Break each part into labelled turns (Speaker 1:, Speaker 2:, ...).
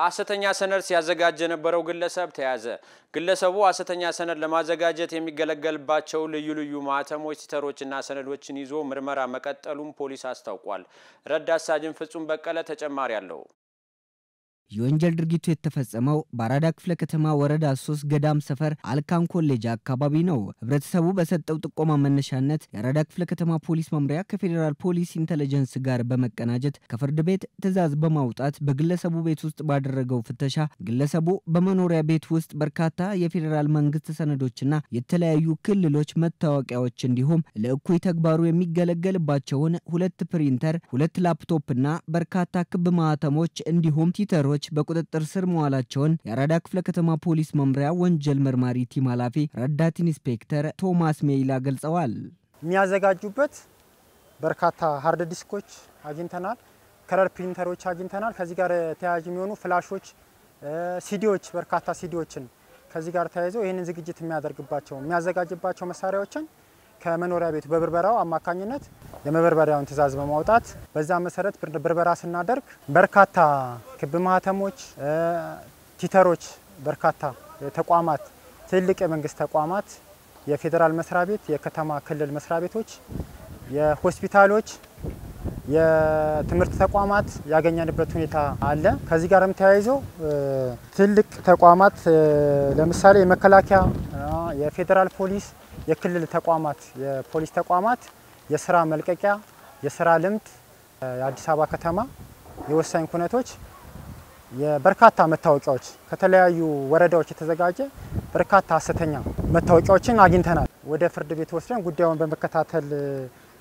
Speaker 1: ሐሰተኛ ሰነድ ሲያዘጋጅ የነበረው ግለሰብ ተያዘ። ግለሰቡ ሐሰተኛ ሰነድ ለማዘጋጀት የሚገለገልባቸው ልዩ ልዩ ማህተሞች፣ ሲተሮችና ሰነዶችን ይዞ ምርመራ መቀጠሉን ፖሊስ አስታውቋል። ረዳት ሳጅን ፍጹም በቀለ ተጨማሪ አለው።
Speaker 2: የወንጀል ድርጊቱ የተፈጸመው በአራዳ ክፍለ ከተማ ወረዳ ሶስት ገዳም ሰፈር አልካን ኮሌጅ አካባቢ ነው። ህብረተሰቡ በሰጠው ጥቆማ መነሻነት የአራዳ ክፍለ ከተማ ፖሊስ መምሪያ ከፌዴራል ፖሊስ ኢንተለጀንስ ጋር በመቀናጀት ከፍርድ ቤት ትዕዛዝ በማውጣት በግለሰቡ ቤት ውስጥ ባደረገው ፍተሻ ግለሰቡ በመኖሪያ ቤት ውስጥ በርካታ የፌዴራል መንግስት ሰነዶችና የተለያዩ ክልሎች መታወቂያዎች እንዲሁም ለእኩይ ተግባሩ የሚገለገልባቸውን ሁለት ፕሪንተር፣ ሁለት ላፕቶፕና በርካታ ክብ ማህተሞች እንዲሁም ቲተሮች ተጠርጣሪዎች በቁጥጥር ስር መዋላቸውን የአራዳ ክፍለ ከተማ ፖሊስ መምሪያ ወንጀል መርማሪ ቲም ኃላፊ ረዳት ኢንስፔክተር ቶማስ ሜይላ ገልጸዋል።
Speaker 1: የሚያዘጋጁበት በርካታ ሀርድ ዲስኮች አግኝተናል። ከለር ፕሪንተሮች አግኝተናል። ከዚህ ጋር ተያያዥ የሚሆኑ ፍላሾች፣ ሲዲዎች፣ በርካታ ሲዲዎችን ከዚህ ጋር ተያይዘው ይህንን ዝግጅት የሚያደርግባቸው የሚያዘጋጅባቸው መሳሪያዎችን ከመኖሪያ ቤቱ በብርበራው አማካኝነት የመበርበሪያውን ትዕዛዝ በማውጣት በዛ መሰረት ብርበራ ስናደርግ በርካታ ክብ ማህተሞች፣ ቲተሮች፣ በርካታ ተቋማት፣ ትልቅ የመንግስት ተቋማት፣ የፌዴራል መስሪያ ቤት፣ የከተማ ክልል መስሪያ ቤቶች፣ የሆስፒታሎች የትምህርት ተቋማት ያገኘንበት ሁኔታ አለ። ከዚህ ጋርም ተያይዞ ትልቅ ተቋማት ለምሳሌ የመከላከያ፣ የፌዴራል ፖሊስ፣ የክልል ተቋማት የፖሊስ ተቋማት የስራ መልቀቂያ፣ የስራ ልምድ የአዲስ አበባ ከተማ የወሳኝ ኩነቶች የበርካታ መታወቂያዎች ከተለያዩ ወረዳዎች የተዘጋጀ በርካታ ሀሰተኛ መታወቂያዎችን አግኝተናል። ወደ ፍርድ ቤት ወስደን ጉዳዩን በመከታተል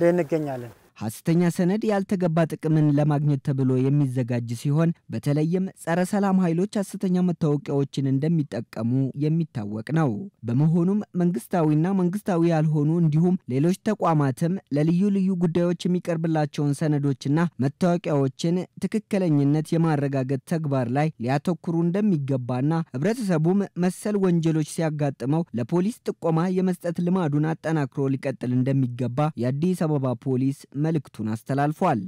Speaker 1: ላይ እንገኛለን።
Speaker 2: ሐሰተኛ ሰነድ ያልተገባ ጥቅምን ለማግኘት ተብሎ የሚዘጋጅ ሲሆን በተለይም ጸረ ሰላም ኃይሎች ሐሰተኛ መታወቂያዎችን እንደሚጠቀሙ የሚታወቅ ነው። በመሆኑም መንግስታዊና መንግስታዊ ያልሆኑ እንዲሁም ሌሎች ተቋማትም ለልዩ ልዩ ጉዳዮች የሚቀርብላቸውን ሰነዶችና መታወቂያዎችን ትክክለኝነት የማረጋገጥ ተግባር ላይ ሊያተኩሩ እንደሚገባና ህብረተሰቡም መሰል ወንጀሎች ሲያጋጥመው ለፖሊስ ጥቆማ የመስጠት ልማዱን አጠናክሮ ሊቀጥል እንደሚገባ የአዲስ አበባ ፖሊስ መልእክቱን አስተላልፏል።